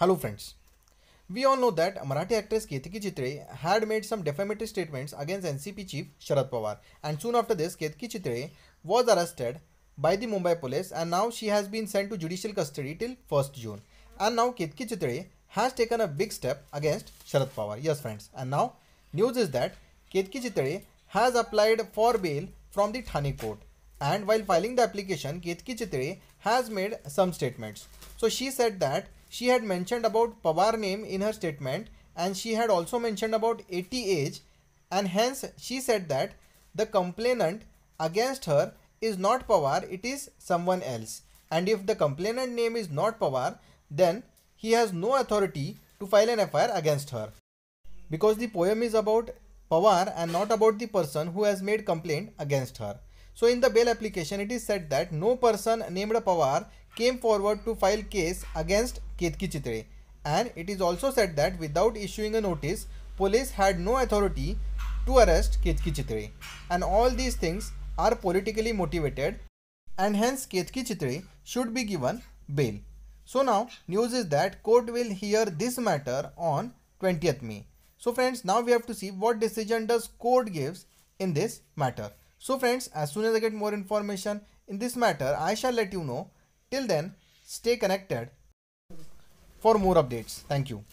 Hello friends. We all know that Marathi actress Ketki Chitre had made some defamatory statements against NCP chief Sharad Pawar and soon after this Ketki Chitre was arrested by the Mumbai police and now she has been sent to judicial custody till 1st June. And now Ketki Chitre has taken a big step against Sharad Pawar. Yes friends. And now news is that Ketki Chitre has applied for bail from the Thane court and while filing the application Ketki Chitre has made some statements. So she said that she had mentioned about Pawar name in her statement and she had also mentioned about 80 age and hence she said that the complainant against her is not Pawar, it is someone else. And if the complainant name is not Pawar, then he has no authority to file an FIR against her. Because the poem is about Pawar and not about the person who has made complaint against her. So in the bail application, it is said that no person named Pawar came forward to file case against Ketki Chitre and it is also said that without issuing a notice, police had no authority to arrest Ketki Chitre and all these things are politically motivated and hence Ketki Chitre should be given bail. So now news is that court will hear this matter on 20th May. So friends now we have to see what decision does court gives in this matter. So friends as soon as I get more information in this matter I shall let you know Till then, stay connected for more updates. Thank you.